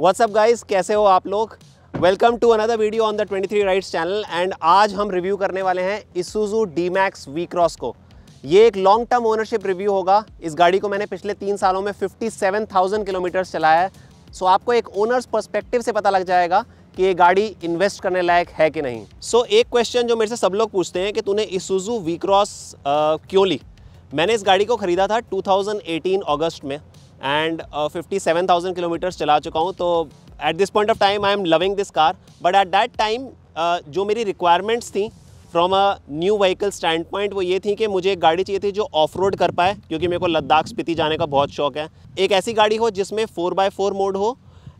WhatsApp guys कैसे हो आप लोग welcome to another video on the 23 rides channel and आज हम रिव्यू करने वाले हैं Isuzu D Max V Cross को ये एक लॉन्ग टर्म ओनरशिप रिव्यू होगा इस गाड़ी को मैंने पिछले तीन सालों में 57,000 किलोमीटर्स चलाया है सो आपको एक ओनर्स पर्स्पेक्टिव से पता लग जाएगा कि ये गाड़ी इन्वेस्ट करने लायक है कि नहीं सो so, एक क्वेश्चन जो मेरे से सब लोग पूछते हैं कि तूने इसुजू वी क्रॉस क्यों ली मैंने इस गाड़ी को ख़रीदा था 2018 अगस्त में and fifty seven thousand kilometres चला चुका हूँ तो at this point of time I am loving this car but at that time जो मेरी रिक्वायरमेंट्स थी from a new vehicle standpoint वो ये थी कि मुझे एक गाड़ी चाहिए थी जो ऑफ रोड कर पाए क्योंकि मेरे को लद्दाख स्पीति जाने का बहुत शौक है एक ऐसी गाड़ी हो जिसमें फोर बाई फोर मोड हो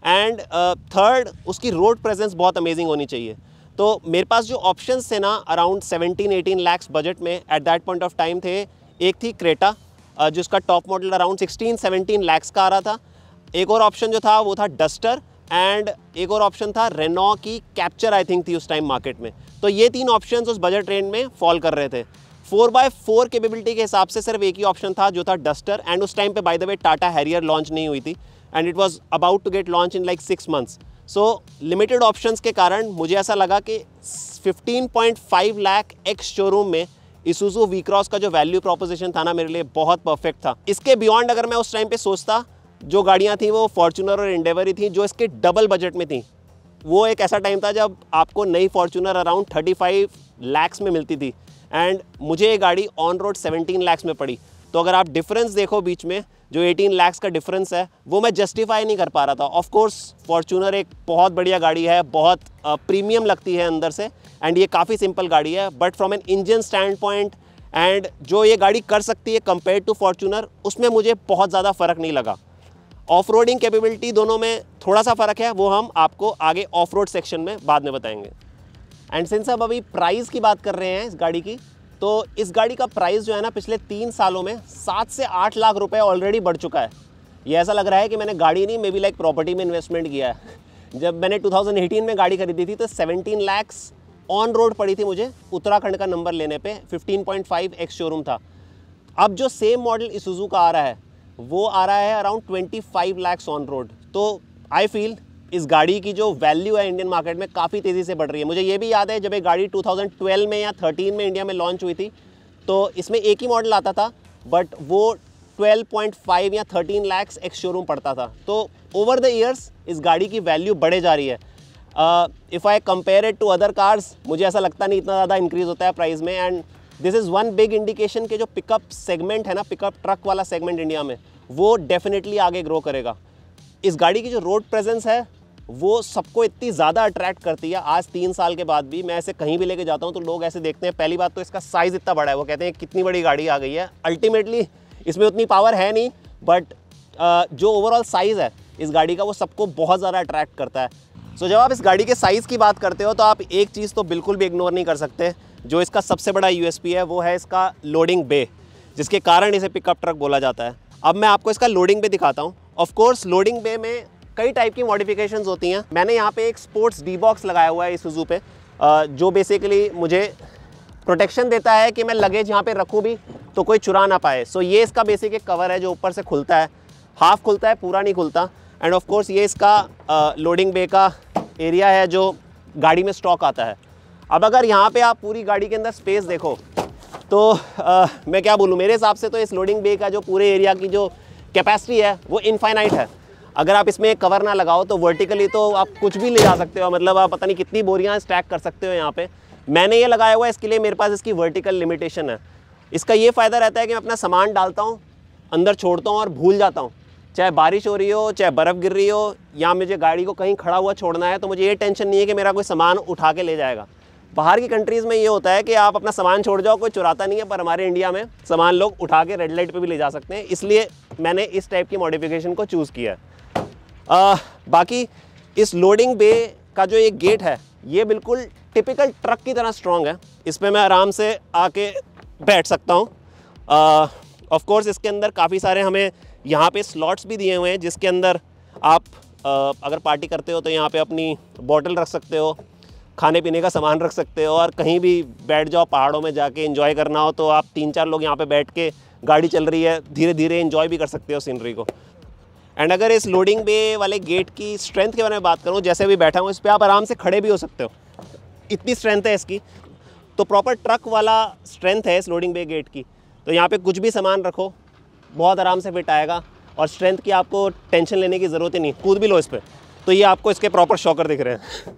एंड थर्ड uh, उसकी रोड प्रेजेंस बहुत अमेजिंग होनी चाहिए तो मेरे पास जो ऑप्शन थे ना around seventeen eighteen lakhs budget में at that point of time थे एक थी क्रेटा जिसका टॉप मॉडल अराउंड 16 17 लैक्स का आ रहा था एक और ऑप्शन जो था वो था डस्टर एंड एक और ऑप्शन था रेनो की कैप्चर आई थिंक थी उस टाइम मार्केट में तो ये तीन ऑप्शन उस बजट ट्रेन में फॉल कर रहे थे फोर बाय फोर केपेबिलिटी के हिसाब से सिर्फ एक ही ऑप्शन था जो था डस्टर एंड उस टाइम पे by the way Tata Harrier launch नहीं हुई थी and it was about to get launch in like six months so limited options के कारण मुझे ऐसा लगा कि 15.5 लाख एक्स शोरूम में इसुजू वी क्रॉस का जो वैल्यू प्रोपोजिशन था ना मेरे लिए बहुत परफेक्ट था इसके बियॉन्ड अगर मैं उस टाइम पे सोचता जो गाड़ियाँ थी वो फॉर्चूनर और इंडेवर ही थी जो इसके डबल बजट में थी वो एक ऐसा टाइम था जब आपको नई Fortuner around thirty five lakhs में मिलती थी एंड मुझे ये गाड़ी ऑन रोड सेवनटीन लैक्स में पड़ी तो अगर आप डिफरेंस देखो बीच में जो 18 लैक्स का डिफरेंस है वो मैं जस्टिफाई नहीं कर पा रहा था ऑफ कोर्स फॉर्चूनर एक बहुत बढ़िया गाड़ी है बहुत प्रीमियम लगती है अंदर से एंड ये काफ़ी सिंपल गाड़ी है but from an engine standpoint and जो ये गाड़ी कर सकती है कंपेयर टू फॉर्चूनर उसमें मुझे बहुत ज़्यादा फ़र्क नहीं लगा ऑफ रोडिंग कैपेबिलिटी दोनों में थोड़ा सा फ़र्क है वो हम आपको आगे ऑफ रोड सेक्शन में बाद में बताएंगे एंड सिंस अब अभी प्राइस की बात कर रहे हैं इस गाड़ी की तो इस गाड़ी का प्राइस जो है ना पिछले तीन सालों में सात से आठ लाख रुपए ऑलरेडी बढ़ चुका है ये ऐसा लग रहा है कि मैंने गाड़ी नहीं मे बी लाइक प्रॉपर्टी में इन्वेस्टमेंट किया है जब मैंने 2018 में गाड़ी खरीदी थी तो 17 लैक्स ऑन रोड पड़ी थी मुझे उत्तराखंड का नंबर लेने पे 15.5 एक्स शोरूम था अब जो सेम मॉडल इसुजू का आ रहा है वो आ रहा है अराउंड 25 लैक्स ऑन रोड तो आई फील इस गाड़ी की जो वैल्यू है इंडियन मार्केट में काफ़ी तेज़ी से बढ़ रही है मुझे ये भी याद है जब ये गाड़ी 2012 में या 13 में इंडिया में लॉन्च हुई थी तो इसमें एक ही मॉडल आता था बट वो 12.5 या 13 लैक्स एक्स शोरूम पड़ता था तो ओवर द ईयर्स इस गाड़ी की वैल्यू बढ़े जा रही है if I compare it to other cars मुझे ऐसा लगता नहीं इतना ज़्यादा इंक्रीज़ होता है प्राइस में and this is one big indication के जो पिकअप सेगमेंट है ना पिकअप ट्रक वाला सेगमेंट इंडिया में वो डेफिनेटली आगे ग्रो करेगा इस गाड़ी की जो रोड प्रेजेंस है वो सबको इतनी ज़्यादा अट्रैक्ट करती है आज तीन साल के बाद भी मैं ऐसे कहीं भी लेके जाता हूँ तो लोग ऐसे देखते हैं पहली बात तो इसका साइज़ इतना बड़ा है वो कहते हैं कितनी बड़ी गाड़ी आ गई है अल्टीमेटली इसमें उतनी पावर है नहीं बट जो ओवरऑल साइज़ है इस गाड़ी का वो सबको बहुत ज़्यादा अट्रैक्ट करता है सो so, जब आप इस गाड़ी के साइज़ की बात करते हो तो आप एक चीज़ तो बिल्कुल भी इग्नोर नहीं कर सकते जो इसका सबसे बड़ा यू है वो है इसका लोडिंग बे जिसके कारण इसे पिकअप ट्रक बोला जाता है अब मैं आपको इसका लोडिंग बे दिखाता हूँ ऑफकोर्स लोडिंग बे में कई टाइप की मॉडिफिकेशंस होती हैं मैंने यहाँ पे एक स्पोर्ट्स डी बॉक्स लगाया हुआ है इस सुजू पे जो बेसिकली मुझे प्रोटेक्शन देता है कि मैं लगेज यहाँ पे रखूँ भी तो कोई चुरा ना पाए सो so, ये इसका बेसिक एक कवर है जो ऊपर से खुलता है हाफ खुलता है पूरा नहीं खुलता एंड ऑफ कोर्स ये इसका लोडिंग बे का एरिया है जो गाड़ी में स्टॉक आता है अब अगर यहाँ पे आप पूरी गाड़ी के अंदर स्पेस देखो तो आ, मैं क्या बोलूँ मेरे हिसाब से तो इस लोडिंग बे का जो पूरे एरिया की जो कैपेसिटी है वो इनफाइनाइट है अगर आप इसमें कवर ना लगाओ तो वर्टिकली तो आप कुछ भी ले जा सकते हो मतलब आप पता नहीं कितनी बोरियाँ स्टैक कर सकते हो यहाँ पर मैंने ये लगाया हुआ है इसके लिए मेरे पास इसकी वर्टिकल लिमिटेशन है इसका ये फ़ायदा रहता है कि मैं अपना सामान डालता हूँ अंदर छोड़ता हूँ और भूल जाता हूँ चाहे बारिश हो रही हो चाहे बर्फ़ गिर रही हो या मुझे गाड़ी को कहीं खड़ा हुआ छोड़ना है तो मुझे ये टेंशन नहीं है कि मेरा कोई सामान उठा के ले जाएगा बाहर की कंट्रीज़ में ये होता है कि आप अपना सामान छोड़ जाओ कोई चुराता नहीं है पर हमारे इंडिया में सामान लोग उठा के रेड लाइट पे भी ले जा सकते हैं इसलिए मैंने इस टाइप की मॉडिफिकेशन को चूज़ किया है आ, बाकी इस लोडिंग बे का जो ये गेट है ये बिल्कुल टिपिकल ट्रक की तरह स्ट्रॉन्ग है इस पर मैं आराम से आके बैठ सकता हूँ ऑफ कोर्स इसके अंदर काफ़ी सारे हमें यहाँ पे स्लॉट्स भी दिए हुए हैं जिसके अंदर आप आ, अगर पार्टी करते हो तो यहाँ पे अपनी बॉटल रख सकते हो खाने पीने का सामान रख सकते हो और कहीं भी बैठ जाओ पहाड़ों में जाके इन्जॉय करना हो तो आप तीन चार लोग यहाँ पे बैठ के गाड़ी चल रही है धीरे धीरे इन्जॉय भी कर सकते हो सीनरी को एंड अगर इस लोडिंग बे वाले गेट की स्ट्रेंथ के बारे में बात करूँ जैसे भी बैठा हूँ इस पर आप आराम से खड़े भी हो सकते हो इतनी स्ट्रेंथ है इसकी तो प्रॉपर ट्रक वाला स्ट्रेंथ है इस लोडिंग बे गेट की तो यहाँ पे कुछ भी सामान रखो बहुत आराम से फिट आएगा और स्ट्रेंथ की आपको टेंशन लेने की ज़रूरत ही नहीं कूद भी लो इस पर तो ये आपको इसके प्रॉपर शॉकर दिख रहे हैं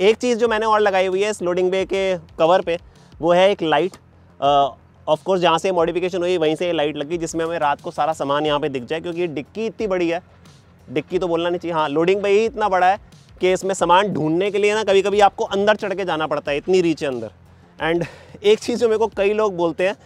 एक चीज़ जो मैंने और लगाई हुई है इस लोडिंग बे के कवर पे वो है एक लाइट ऑफ कोर्स जहाँ से मॉडिफिकेशन हुई वहीं से लाइट लगी जिसमें हमें रात को सारा सामान यहाँ पे दिख जाए क्योंकि डिक्की इतनी बड़ी है डिक्की तो बोलना नहीं चाहिए हाँ लोडिंग बे ही इतना बड़ा है कि इसमें सामान ढूंढने के लिए ना कभी कभी आपको अंदर चढ़ के जाना पड़ता है इतनी रीच है अंदर एंड एक चीज़ जो मेरे को कई लोग बोलते हैं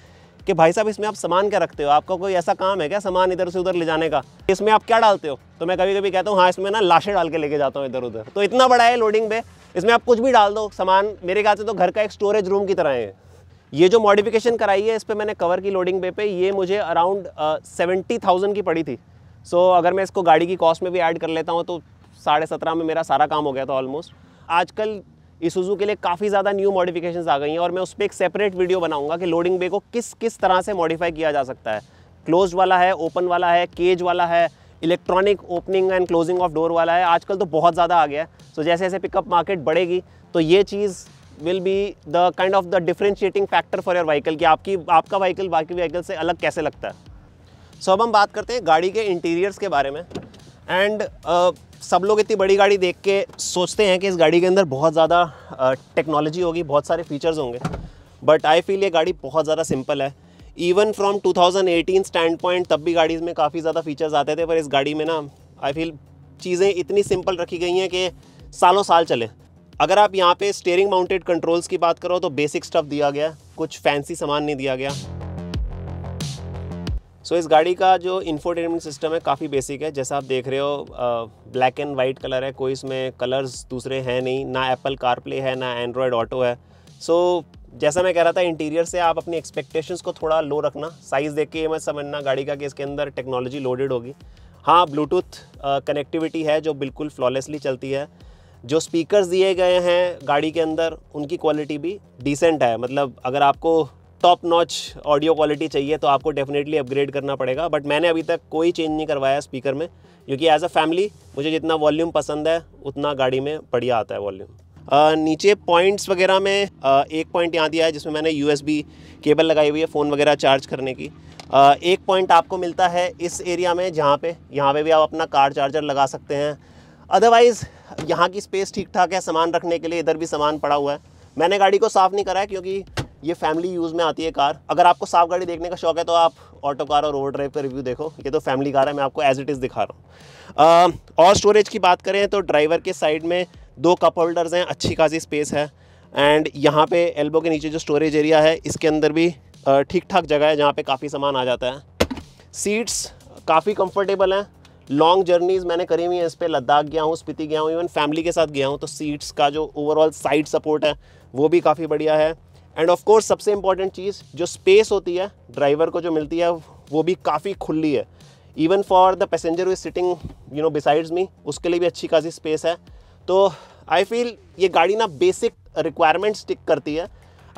कि भाई साहब इसमें आप सामान क्या रखते हो आपका कोई ऐसा काम है क्या सामान इधर से उधर ले जाने का इसमें आप क्या डालते हो तो मैं कभी कभी कहता हूँ हाँ इसमें ना लाशें डाल के लेके जाता हूँ इधर उधर तो इतना बड़ा है लोडिंग पे इसमें आप कुछ भी डाल दो सामान मेरे ख्याल से तो घर का एक स्टोरेज रूम की तरह है ये जो मॉडिफिकेशन कराई है इस पर मैंने कवर की लोडिंग पे पे ये मुझे अराउंड सेवेंटी थाउजेंड की पड़ी थी सो so, अगर मैं इसको गाड़ी की कॉस्ट में भी ऐड कर लेता हूँ तो साढ़े सत्रह में मेरा सारा काम हो गया था ऑलमोस्ट आजकल ईसूजू के लिए काफ़ी ज़्यादा न्यू मॉडिफिकेशन आ गई हैं और मैं उस पर एक सेपरेट वीडियो बनाऊंगा कि लोडिंग बे को किस किस तरह से मॉडिफाई किया जा सकता है क्लोज वाला है ओपन वाला है केज वाला है electronic opening and closing of door वाला है आजकल तो बहुत ज़्यादा आ गया है सो so, जैसे जैसे पिकअप मार्केट बढ़ेगी तो ये चीज़ will be the kind of the differentiating factor for your vehicle कि आपकी आपका व्हीकल बाकी व्हीकल से अलग कैसे लगता है सो so, अब हम बात करते हैं गाड़ी के इंटीरियर्स के बारे में एंड सब लोग इतनी बड़ी गाड़ी देख के सोचते हैं कि इस गाड़ी के अंदर बहुत ज़्यादा टेक्नोलॉजी होगी बहुत सारे फीचर्स होंगे बट आई फील ये गाड़ी बहुत ज़्यादा सिंपल है इवन फ्रॉम 2018 स्टैंड पॉइंट तब भी गाड़ी में काफ़ी ज़्यादा फीचर्स आते थे पर इस गाड़ी में ना आई फील चीज़ें इतनी सिंपल रखी गई हैं कि सालों साल चले अगर आप यहाँ पे स्टेयरिंग माउंटेड कंट्रोल्स की बात करो तो बेसिक स्टफ दिया गया कुछ फैंसी सामान नहीं दिया गया सो so, इस गाड़ी का जो इन्फोटेनमेंट सिस्टम है काफ़ी बेसिक है जैसा आप देख रहे हो ब्लैक एंड वाइट कलर है कोई इसमें कलर्स दूसरे हैं नहीं ना एप्पल कारप्ले है ना एंड्रॉयड ऑटो है सो so, जैसा मैं कह रहा था इंटीरियर से आप अपनी एक्सपेक्टेशंस को थोड़ा लो रखना साइज़ देख के ये मत समझना गाड़ी का कि इसके अंदर टेक्नोलॉजी लोडेड होगी हाँ ब्लूटूथ कनेक्टिविटी है जो बिल्कुल फ्लॉलेसली चलती है जो स्पीकर्स दिए गए हैं गाड़ी के अंदर उनकी क्वालिटी भी डिसेंट है मतलब अगर आपको टॉप नॉच ऑडियो क्वालिटी चाहिए तो आपको डेफिनेटली अपग्रेड करना पड़ेगा बट मैंने अभी तक कोई चेंज नहीं करवाया स्पीकर में क्योंकि एज अ फैमिली मुझे जितना वॉल्यूम पसंद है उतना गाड़ी में बढ़िया आता है वॉल्यूम नीचे पॉइंट्स वगैरह में एक पॉइंट यहाँ दिया है जिसमें मैंने यू केबल लगाई हुई है फ़ोन वगैरह चार्ज करने की एक पॉइंट आपको मिलता है इस एरिया में जहाँ पे यहाँ पे भी आप अपना कार चार्जर लगा सकते हैं अदरवाइज़ यहाँ की स्पेस ठीक ठाक है सामान रखने के लिए इधर भी सामान पड़ा हुआ है मैंने गाड़ी को साफ़ नहीं करा है क्योंकि ये फैमिली यूज़ में आती है कार अगर आपको साफ गाड़ी देखने का शौक है तो आप ऑटो कार और रोड ड्राइव का रिव्यू देखो ये तो फैमिली कार है मैं आपको एज इट इज़ दिखा रहा हूँ और स्टोरेज की बात करें तो ड्राइवर के साइड में दो कप होल्डर्स हैं अच्छी खासी स्पेस है एंड यहाँ पे एल्बो के नीचे जो स्टोरेज एरिया है इसके अंदर भी ठीक ठाक जगह है जहाँ पे काफ़ी सामान आ जाता है सीट्स काफ़ी कंफर्टेबल हैं लॉन्ग जर्नीज़ मैंने करी हुई हैं इस पर लद्दाख गया हूँ स्पीति गया हूँ इवन फैमिली के साथ गया हूँ तो सीट्स का जो ओवरऑल साइड सपोर्ट है वो भी काफ़ी बढ़िया है एंड ऑफ कोर्स सबसे इंपॉर्टेंट चीज़ जो स्पेस होती है ड्राइवर को जो मिलती है वो भी काफ़ी खुली है even for the passenger is sitting you know besides me उसके लिए भी अच्छी खासी स्पेस है तो आई फील ये गाड़ी ना बेसिक रिक्वायरमेंट्स टिक करती है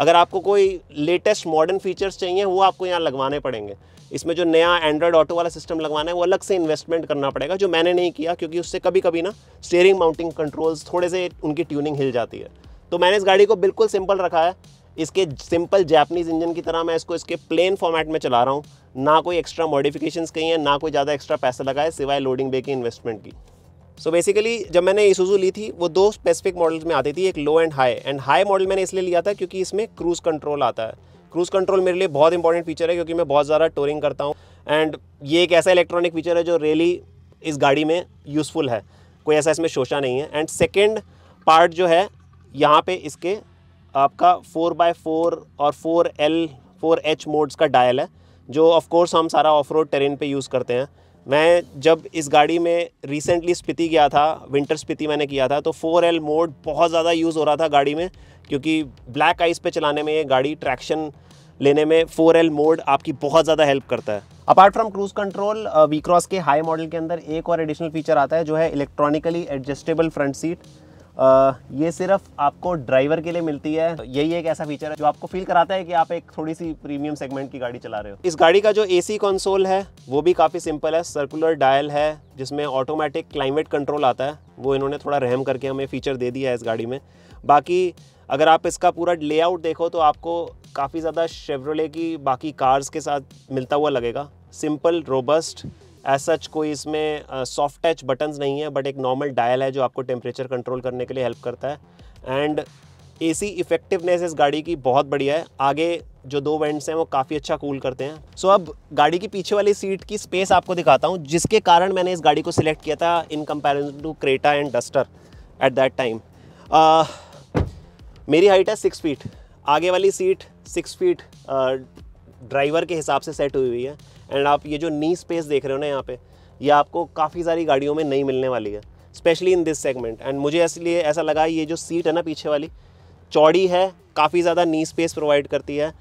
अगर आपको कोई लेटेस्ट मॉडर्न फीचर्स चाहिए वो आपको यहाँ लगवाने पड़ेंगे इसमें जो नया एंड्रॉयड ऑटो वाला सिस्टम लगवाना है वो अलग से इन्वेस्टमेंट करना पड़ेगा जो मैंने नहीं किया क्योंकि उससे कभी कभी ना स्टेयरिंग माउंटिंग कंट्रोल्स थोड़े से उनकी ट्यूनिंग हिल जाती है तो मैंने इस गाड़ी को बिल्कुल सिंपल रखा है इसके सिंपल जैपनीज़ इंजन की तरह मैं इसको इसके प्लेन फॉर्मेट में चला रहा हूँ ना कोई एक्स्ट्रा मॉडिफिकेशंस कहीं हैं ना कोई ज़्यादा एक्स्ट्रा पैसा लगाए सिवाय लोडिंग बे की इन्वेस्टमेंट की सो so बेसिकली जब मैंने इसुजू ली थी वो दो स्पेसिफिक मॉडल्स में आती थी एक low and high and high model मैंने इसलिए लिया था क्योंकि इसमें क्रूज़ कंट्रोल आता है क्रूज़ कंट्रोल मेरे लिए बहुत इंपॉर्टेंट फीचर है क्योंकि मैं बहुत ज़्यादा टोरिंग करता हूँ एंड ये एक ऐसा इलेक्ट्रॉनिक फीचर है जो रियली इस गाड़ी में यूज़फुल है कोई ऐसा इसमें शोशा नहीं है एंड सेकेंड पार्ट जो है यहाँ पे इसके आपका फोर बाय फोर और four L four H modes का डायल है जो ऑफ कोर्स हम सारा ऑफ रोड टेरेन पे यूज़ करते हैं मैं जब इस गाड़ी में रिसेंटली स्पिति गया था विंटर स्पिति मैंने किया था तो फोर एल मोड बहुत ज़्यादा यूज़ हो रहा था गाड़ी में क्योंकि ब्लैक आइस पे चलाने में ये गाड़ी ट्रैक्शन लेने में फोर एल मोड आपकी बहुत ज़्यादा हेल्प करता है apart from cruise control V Cross के हाई मॉडल के अंदर एक और एडिशनल फीचर आता है जो है इलेक्ट्रॉनिकली एडजस्टेबल फ्रंट सीट ये सिर्फ आपको ड्राइवर के लिए मिलती है तो यही एक ऐसा फीचर है जो आपको फील कराता है कि आप एक थोड़ी सी प्रीमियम सेगमेंट की गाड़ी चला रहे हो इस गाड़ी का जो एसी कंसोल है वो भी काफ़ी सिंपल है सर्कुलर डायल है जिसमें ऑटोमेटिक क्लाइमेट कंट्रोल आता है वो इन्होंने थोड़ा रहम करके हमें फीचर दे दिया है इस गाड़ी में बाकी अगर आप इसका पूरा लेआउट देखो तो आपको काफ़ी ज़्यादा शेवरोले की बाकी कार्स के साथ मिलता हुआ लगेगा सिंपल रोबस्ट एज सच कोई इसमें सॉफ्ट टच बटन्स नहीं है बट एक नॉर्मल डायल है जो आपको टेम्परेचर कंट्रोल करने के लिए हेल्प करता है एंड ए सी इफेक्टिवनेस इस गाड़ी की बहुत बढ़िया है आगे जो दो वेंट्स हैं वो काफ़ी अच्छा कूल करते हैं सो so, अब गाड़ी की पीछे वाली सीट की स्पेस आपको दिखाता हूँ जिसके कारण मैंने इस गाड़ी को सिलेक्ट किया था in comparison to Creta and Duster at that time मेरी हाइट है सिक्स फीट आगे वाली सीट सिक्स फीट ड्राइवर के हिसाब से सेट हुई हुई है एंड आप ये जो नी स्पेस देख रहे हो ना यहाँ पे ये आपको काफ़ी सारी गाड़ियों में नहीं मिलने वाली है specially in this segment and मुझे इसलिए ऐसा लगा ये जो सीट है ना पीछे वाली चौड़ी है काफ़ी ज़्यादा नी स्पेस प्रोवाइड करती है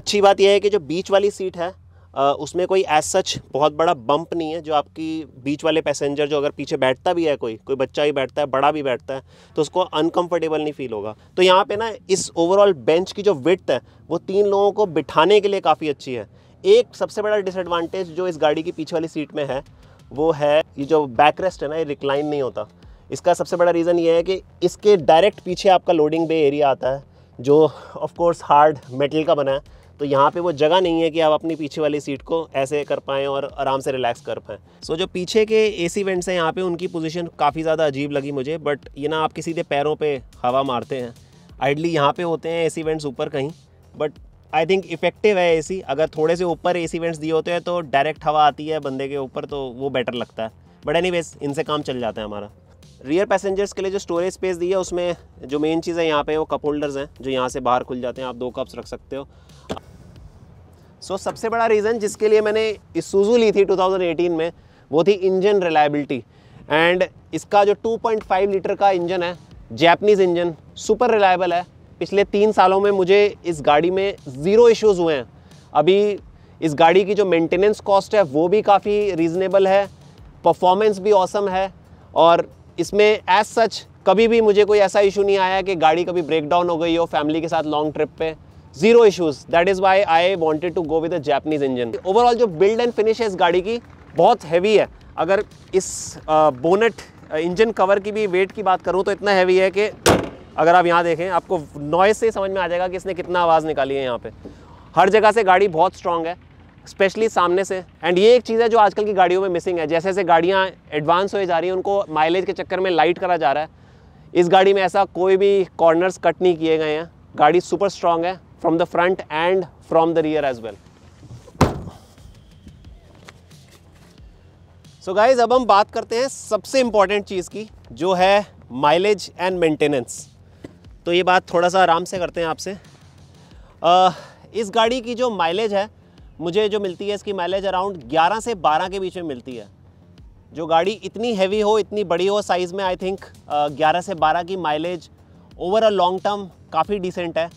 अच्छी बात यह है कि जो बीच वाली सीट है उसमें कोई एज सच बहुत बड़ा बम्प नहीं है जो आपकी बीच वाले पैसेंजर जो अगर पीछे बैठता भी है कोई कोई बच्चा भी बैठता है बड़ा भी बैठता है तो उसको अनकम्फर्टेबल नहीं फील होगा तो यहाँ पे ना इस ओवरऑल बेंच की जो विथ है वो तीन लोगों को बिठाने के लिए काफ़ी अच्छी है एक सबसे बड़ा डिसएडवांटेज जो इस गाड़ी की पीछे वाली सीट में है वो है ये जो बैक रेस्ट है ना ये रिक्लाइन नहीं होता इसका सबसे बड़ा रीज़न ये है कि इसके डायरेक्ट पीछे आपका लोडिंग बे एरिया आता है जो ऑफ कोर्स हार्ड मेटल का बना है तो यहाँ पे वो जगह नहीं है कि आप अपनी पीछे वाली सीट को ऐसे कर पाएँ और आराम से रिलैक्स कर पाएँ सो so, जो पीछे के ए सी वेंट्स हैं यहाँ पर उनकी पोजिशन काफ़ी ज़्यादा अजीब लगी मुझे बट ये ना आपके सीधे पैरों पर हवा मारते हैं आइडली यहाँ पर होते हैं ए सी वेंट्स ऊपर कहीं बट आई थिंक इफेक्टिव है ए सी अगर थोड़े से ऊपर ए सी वेंट्स दिए होते हैं तो डायरेक्ट हवा आती है बंदे के ऊपर तो वो बेटर लगता है बट एनी इनसे काम चल जाता है हमारा रियर पैसेंजर्स के लिए जो स्टोरेज स्पेस दी है उसमें जो मेन चीज़ है यहाँ पे वो कप होल्डर्स हैं जो यहाँ से बाहर खुल जाते हैं आप दो कप्स रख सकते हो सो so, सबसे बड़ा रीज़न जिसके लिए मैंने इसूजू ली थी 2018 में वो थी इंजन रिलायबिलिटी एंड इसका जो 2.5 लीटर का इंजन है जैपनीज़ इंजन सुपर रिलायबल है पिछले तीन सालों में मुझे इस गाड़ी में ज़ीरो इश्यूज़ हुए हैं अभी इस गाड़ी की जो मेंटेनेंस कॉस्ट है वो भी काफ़ी रीज़नेबल है परफॉर्मेंस भी औसम है और इसमें एज सच कभी भी मुझे कोई ऐसा इशू नहीं आया कि गाड़ी कभी ब्रेक डाउन हो गई हो फैमिली के साथ लॉन्ग ट्रिप पे zero issues that is why I wanted to go with Japanese engine overall जो बिल्ड एंड फिनिश है इस गाड़ी की बहुत हैवी है अगर इस बोनेट इंजन कवर की भी वेट की बात करूँ तो इतना हैवी है कि अगर आप यहाँ देखें आपको नॉइज़ से समझ में आ जाएगा कि इसने कितना आवाज़ निकाली है यहाँ पे हर जगह से गाड़ी बहुत स्ट्रांग है स्पेशली सामने से एंड ये एक चीज़ है जो आजकल की गाड़ियों में मिसिंग है जैसे जैसे गाड़ियाँ एडवांस होए जा रही हैं उनको माइलेज के चक्कर में लाइट करा जा रहा है इस गाड़ी में ऐसा कोई भी कॉर्नर्स कट नहीं किए गए हैं गाड़ी सुपर स्ट्रॉन्ग है from the front and from the rear as well. So so guys अब हम बात करते हैं सबसे इम्पॉर्टेंट चीज़ की जो है माइलेज एंड मेंटेनेंस तो ये बात थोड़ा सा आराम से करते हैं आपसे इस गाड़ी की जो माइलेज है मुझे जो मिलती है इसकी माइलेज अराउंड 11 से 12 के बीच में मिलती है जो गाड़ी इतनी हैवी हो इतनी बड़ी हो साइज़ में आई थिंक 11 से 12 की mileage over a long term काफ़ी डिसेंट है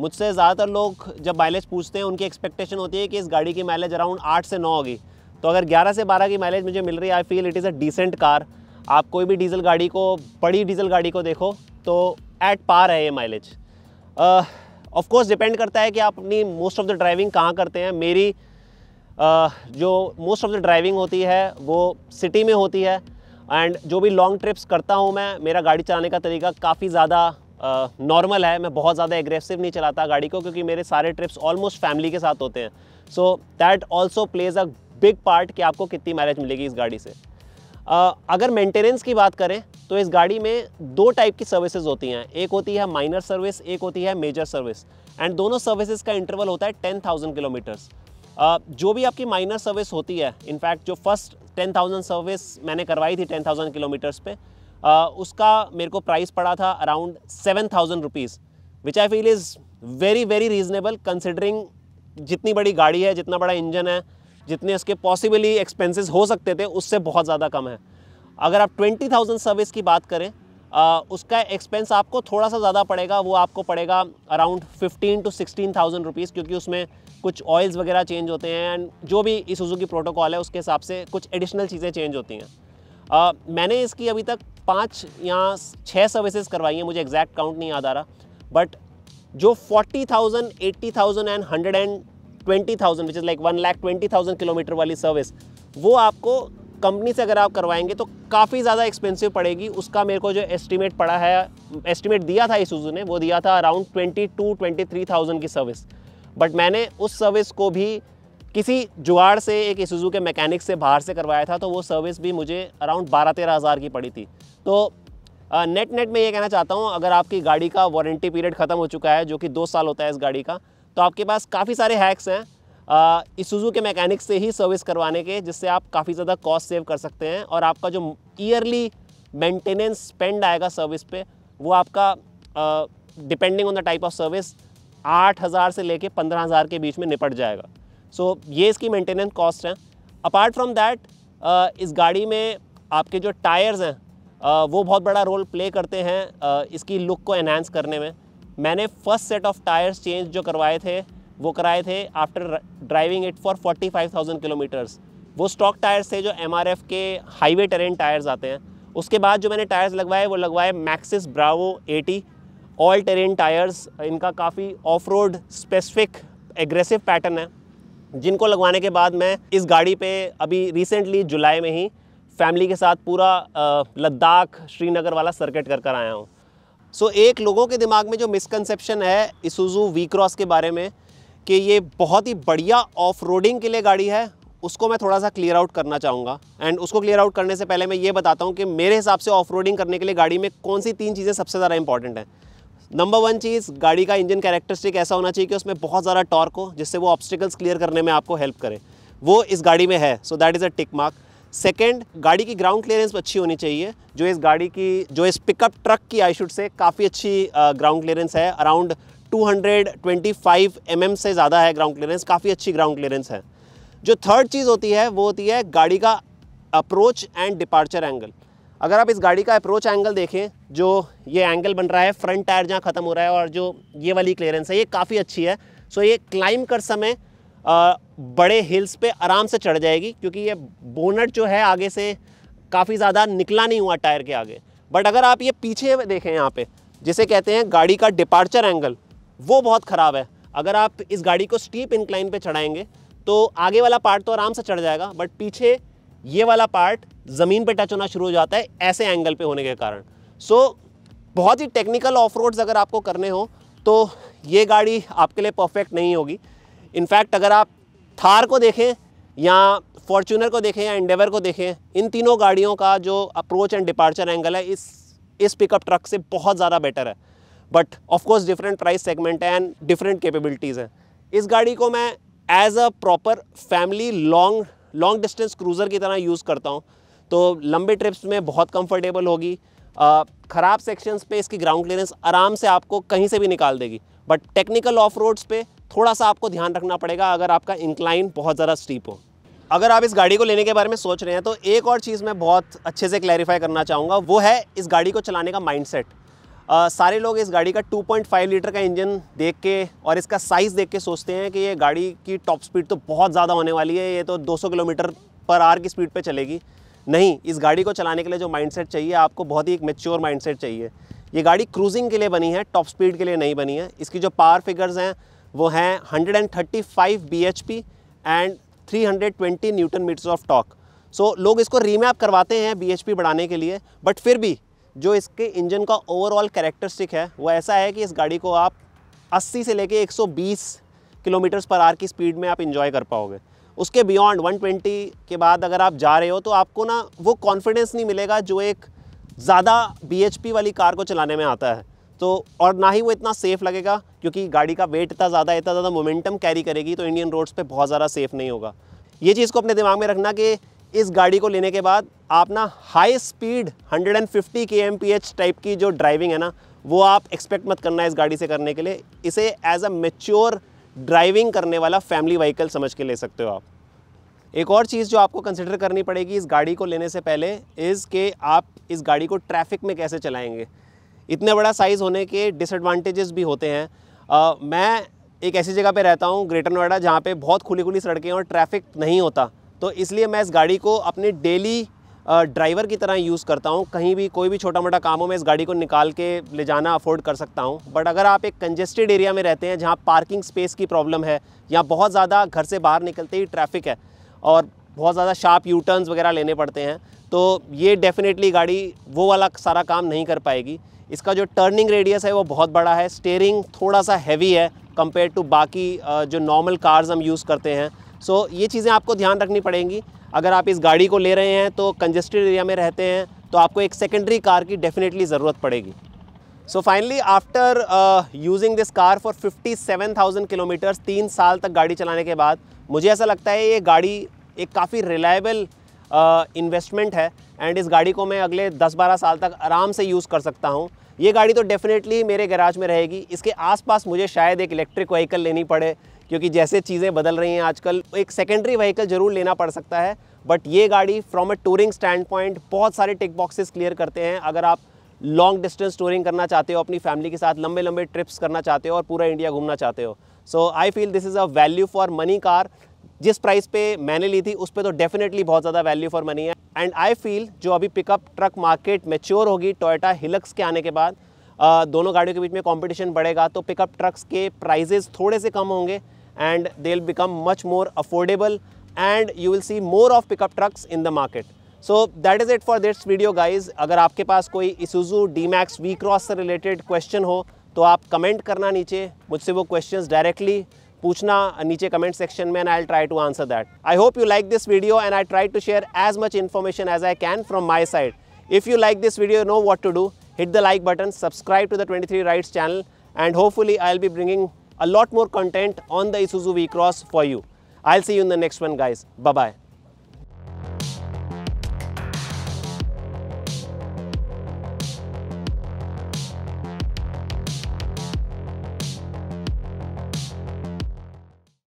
मुझसे ज़्यादातर लोग जब माइलेज पूछते हैं उनकी एक्सपेक्टेशन होती है कि इस गाड़ी की माइलेज अराउंड आठ से नौ होगी तो अगर ग्यारह से बारह की माइलेज मुझे मिल रही है I feel it is a decent car आप कोई भी डीजल गाड़ी को बड़ी डीजल गाड़ी को देखो तो एट पार है ये माइलेज ऑफ कोर्स डिपेंड करता है कि आप अपनी मोस्ट ऑफ द ड्राइविंग कहाँ करते हैं मेरी uh, जो मोस्ट ऑफ द ड्राइविंग होती है वो सिटी में होती है एंड जो भी लॉन्ग ट्रिप्स करता हूँ मैं मेरा गाड़ी चलाने का तरीका काफ़ी ज़्यादा नॉर्मल है मैं बहुत ज़्यादा एग्रेसिव नहीं चलाता गाड़ी को क्योंकि मेरे सारे ट्रिप्स ऑलमोस्ट फैमिली के साथ होते हैं so that also plays a big part कि आपको कितनी मैरेज मिलेगी इस गाड़ी से Uh, अगर मेंटेनेंस की बात करें तो इस गाड़ी में दो टाइप की सर्विसेज होती हैं एक होती है माइनर सर्विस एक होती है मेजर सर्विस एंड दोनों सर्विसेज का इंटरवल होता है टेन थाउजेंड किलोमीटर्स जो भी आपकी माइनर सर्विस होती है इनफैक्ट जो फर्स्ट टेन थाउजेंड सर्विस मैंने करवाई थी टेन थाउजेंड किलोमीटर्स पर उसका मेरे को प्राइस पड़ा था around seven thousand rupees which I feel is very very reasonable considering जितनी बड़ी गाड़ी है जितना बड़ा इंजन है जितने इसके पॉसिबली एक्सपेंसेस हो सकते थे उससे बहुत ज़्यादा कम है अगर आप ट्वेंटी थाउजेंड सर्विस की बात करें आ, उसका एक्सपेंस आपको थोड़ा सा ज़्यादा पड़ेगा वो आपको पड़ेगा around fifteen to sixteen thousand rupees क्योंकि उसमें कुछ ऑयल्स वगैरह चेंज होते हैं एंड जो भी इस उजू की प्रोटोकॉल है उसके हिसाब से कुछ एडिशनल चीज़ें चेंज होती हैं आ, मैंने इसकी अभी तक पाँच या छः सर्विसेज करवाई हैं मुझे एग्जैक्ट काउंट नहीं याद आ रहा बट जो forty thousand eighty thousand and hundred and twenty thousand which is like one lakh twenty thousand kilometre वाली सर्विस वो आपको कंपनी से अगर आप करवाएंगे तो काफ़ी ज़्यादा एक्सपेंसिव पड़ेगी उसका मेरे को जो एस्टिमेट पड़ा है एस्टिमेट दिया था इस ने वो दिया था around twenty to twenty three thousand की सर्विस बट मैंने उस सर्विस को भी किसी जुगाड़ से एक इसुजू के मैकेनिक से बाहर से करवाया था तो वो सर्विस भी मुझे अराउंड बारह तेरह हज़ार की पड़ी थी तो नेट नेट में ये कहना चाहता हूँ अगर आपकी गाड़ी का वारंटी पीरियड ख़त्म हो चुका है जो कि दो साल होता है इस गाड़ी का तो आपके पास काफ़ी सारे हैक्स हैं इसुजू के मैकेनिक से ही सर्विस करवाने के जिससे आप काफ़ी ज़्यादा कॉस्ट सेव कर सकते हैं और आपका जो ईयरली मेंटेनेंस स्पेंड आएगा सर्विस पे वो आपका depending on the type of service आठ हज़ार से लेके पंद्रह हज़ार के बीच में निपट जाएगा सो so, ये इसकी मेंटेनेंस कॉस्ट है अपार्ट फ्रॉम दैट इस गाड़ी में आपके जो टायर्स हैं uh, वो बहुत बड़ा रोल प्ले करते हैं uh, इसकी लुक को एनहेंस करने में मैंने first set of tyres change जो करवाए थे वो कराए थे after driving it for 45,000 kilometres वो स्टॉक टायर्स थे जो एम के हाईवे टेरेन टायर्स आते हैं उसके बाद जो मैंने टायर्स लगवाए वो लगवाए Maxxis Bravo 80 all terrain tyres इनका काफ़ी off road specific aggressive pattern है जिनको लगवाने के बाद मैं इस गाड़ी पे अभी रिसेंटली जुलाई में ही फैमिली के साथ पूरा लद्दाख श्रीनगर वाला सर्किट कर कर आया हूँ सो so, एक लोगों के दिमाग में जो मिसकनसेप्शन है इसुजू वी क्रॉस के बारे में कि ये बहुत ही बढ़िया ऑफ रोडिंग के लिए गाड़ी है उसको मैं थोड़ा सा क्लियर आउट करना चाहूँगा एंड उसको क्लियर आउट करने से पहले मैं ये बताता हूँ कि मेरे हिसाब से ऑफ रोडिंग करने के लिए गाड़ी में कौन सी तीन चीज़ें सबसे ज़्यादा इंपॉर्टेंट हैं नंबर वन चीज़ गाड़ी का इंजन कैरेक्टरिस्टिक ऐसा होना चाहिए कि उसमें बहुत ज़्यादा टॉर्क हो जिससे वो ऑब्स्टिकल्स क्लियर करने में आपको हेल्प करे वो इस गाड़ी में है so that is a tick mark second गाड़ी की ग्राउंड क्लियरेंस अच्छी होनी चाहिए जो इस गाड़ी की जो इस पिकअप ट्रक की आई शुड से काफ़ी अच्छी ग्राउंड क्लियरेंस है अराउंड 225 mm से ज़्यादा है ग्राउंड क्लियरेंस काफ़ी अच्छी ग्राउंड क्लियरेंस है जो थर्ड चीज़ होती है वो होती है गाड़ी का अप्रोच एंड डिपार्चर एंगल अगर आप इस गाड़ी का अप्रोच एंगल देखें जो ये एंगल बन रहा है फ्रंट टायर जहाँ ख़त्म हो रहा है और जो ये वाली क्लियरेंस है ये काफ़ी अच्छी है सो ये क्लाइंब कर समय बड़े हिल्स पे आराम से चढ़ जाएगी क्योंकि ये बोनट जो है आगे से काफ़ी ज़्यादा निकला नहीं हुआ टायर के आगे बट अगर आप ये पीछे देखें यहाँ पे जिसे कहते हैं गाड़ी का डिपार्चर एंगल वो बहुत ख़राब है अगर आप इस गाड़ी को स्टीप इंक्लाइन पे चढ़ाएंगे तो आगे वाला पार्ट तो आराम से चढ़ जाएगा बट पीछे ये वाला पार्ट ज़मीन पे टच होना शुरू हो जाता है ऐसे एंगल पे होने के कारण सो so, बहुत ही टेक्निकल ऑफ रोड्स अगर आपको करने हो तो ये गाड़ी आपके लिए परफेक्ट नहीं होगी इनफैक्ट अगर आप थार को देखें या फॉर्चूनर को देखें या इंडेवर को देखें इन तीनों गाड़ियों का जो अप्रोच एंड डिपार्चर एंगल है इस इस पिकअप ट्रक से बहुत ज़्यादा बेटर है but of course different price segment है एंड डिफरेंट केपेबिलिटीज़ हैं इस गाड़ी को मैं as a proper family long long distance cruiser की तरह यूज़ करता हूँ तो लंबे ट्रिप्स में बहुत कंफर्टेबल होगी ख़राब सेक्शंस पे इसकी ग्राउंड क्लियरेंस आराम से आपको कहीं से भी निकाल देगी बट टेक्निकल ऑफ रोड्स पर थोड़ा सा आपको ध्यान रखना पड़ेगा अगर आपका इंक्लाइन बहुत ज़्यादा स्टीप हो अगर आप इस गाड़ी को लेने के बारे में सोच रहे हैं तो एक और चीज़ मैं बहुत अच्छे से क्लैरिफाई करना चाहूँगा वो है इस गाड़ी को चलाने का माइंडसेट Uh, सारे लोग इस गाड़ी का 2.5 लीटर का इंजन देख के और इसका साइज़ देख के सोचते हैं कि ये गाड़ी की टॉप स्पीड तो बहुत ज़्यादा होने वाली है ये तो 200 किलोमीटर पर आर की स्पीड पे चलेगी नहीं इस गाड़ी को चलाने के लिए जो माइंडसेट चाहिए आपको बहुत ही एक मेच्योर माइंडसेट चाहिए ये गाड़ी क्रूजिंग के लिए बनी है टॉप स्पीड के लिए नहीं बनी है इसकी जो पावर फिगर्स हैं वो हैं 135 P and three hundred twenty newton metres of torque so लोग इसको रीमैप करवाते हैं बी एच पी बढ़ाने के लिए बट फिर भी जो इसके इंजन का ओवरऑल कैरेक्टरिस्टिक है वो ऐसा है कि इस गाड़ी को आप अस्सी से लेके बीस किलोमीटर्स पर आर की स्पीड में आप इंजॉय कर पाओगे उसके बियॉन्ड 120 के बाद अगर आप जा रहे हो तो आपको ना वो कॉन्फिडेंस नहीं मिलेगा जो एक ज़्यादा बी वाली कार को चलाने में आता है तो और ना ही वो इतना सेफ़ लगेगा क्योंकि गाड़ी का वेट इतना ज़्यादा इतना ज़्यादा मोमेंटम कैरी करेगी तो इंडियन रोड्स पर बहुत ज़्यादा सेफ़ नहीं होगा ये चीज़ को अपने दिमाग में रखना कि इस गाड़ी को लेने के बाद आप ना हाई स्पीड 150 kmph टाइप की जो ड्राइविंग है ना वो आप एक्सपेक्ट मत करना है इस गाड़ी से करने के लिए इसे एज अ मेच्योर ड्राइविंग करने वाला फैमिली व्हीकल समझ के ले सकते हो आप एक और चीज़ जो आपको कंसिडर करनी पड़ेगी इस गाड़ी को लेने से पहले इज़ के आप इस गाड़ी को ट्रैफिक में कैसे चलाएंगे इतने बड़ा साइज़ होने के डिसएडवांटेजेस भी होते हैं आ, मैं एक ऐसी जगह पे रहता हूँ ग्रेटर नोएडा जहाँ पे बहुत खुली खुली सड़कें और ट्रैफिक नहीं होता तो इसलिए मैं इस गाड़ी को अपने डेली ड्राइवर की तरह यूज़ करता हूँ कहीं भी कोई भी छोटा मोटा कामों में इस गाड़ी को निकाल के ले जाना अफोर्ड कर सकता हूँ बट अगर आप एक कंजेस्टेड एरिया में रहते हैं जहाँ पार्किंग स्पेस की प्रॉब्लम है या बहुत ज़्यादा घर से बाहर निकलते ही ट्रैफिक है और बहुत ज़्यादा शार्प यू टर्न्स वगैरह लेने पड़ते हैं तो ये डेफिनेटली गाड़ी वो वाला सारा काम नहीं कर पाएगी इसका जो टर्निंग रेडियस है वो बहुत बड़ा है स्टेयरिंग थोड़ा सा हैवी है कंपेयर टू बाकी जो नॉर्मल कार्स हम यूज़ करते हैं सो so, ये चीज़ें आपको ध्यान रखनी पड़ेंगी अगर आप इस गाड़ी को ले रहे हैं तो कंजेस्टेड एरिया में रहते हैं तो आपको एक सेकेंडरी कार की डेफिनेटली ज़रूरत पड़ेगी so finally after using this car for 57,000 kilometres तीन साल तक गाड़ी चलाने के बाद मुझे ऐसा लगता है ये गाड़ी एक काफ़ी रिलायबल इन्वेस्टमेंट है एंड इस गाड़ी को मैं अगले 10-12 साल तक आराम से यूज़ कर सकता हूँ ये गाड़ी तो डेफिनेटली मेरे गैराज में रहेगी इसके आसपास मुझे शायद एक इलेक्ट्रिक व्हीकल लेनी पड़े क्योंकि जैसे चीज़ें बदल रही हैं आजकल एक सेकेंडरी व्हीकल ज़रूर लेना पड़ सकता है बट ये गाड़ी from a touring standpoint बहुत सारे टिक बॉक्सेस क्लियर करते हैं अगर आप लॉन्ग डिस्टेंस टूरिंग करना चाहते हो अपनी फैमिली के साथ लंबे लंबे ट्रिप्स करना चाहते हो और पूरा इंडिया घूमना चाहते हो so I feel this is a value for money car जिस प्राइस पे मैंने ली थी उस पर तो डेफिनेटली बहुत ज़्यादा वैल्यू फॉर मनी है एंड आई फील जो अभी पिकअप ट्रक मार्केट मेच्योर होगी टोयटा हिलक्स के आने के बाद दोनों गाड़ियों के बीच में कॉम्पिटिशन बढ़ेगा तो पिकअप ट्रक्स के प्राइजेज थोड़े से कम होंगे and they'll become much more affordable and you will see more of pickup trucks in the market. So that is it for this video guys. अगर आपके पास कोई Isuzu D-Max V-Cross से related question हो तो आप comment करना नीचे मुझसे वो questions directly पूछना नीचे कमेंट सेक्शन में and I try to answer that I hope you like this I and I try to share as much information as I can from my side if you like this know what to do. hit the like button, subscribe to the 23 Rights channel and hopefully I'll be bringing a lot more content on the Isuzu V-Cross for you. I'll see you in the next one guys. Bye-bye.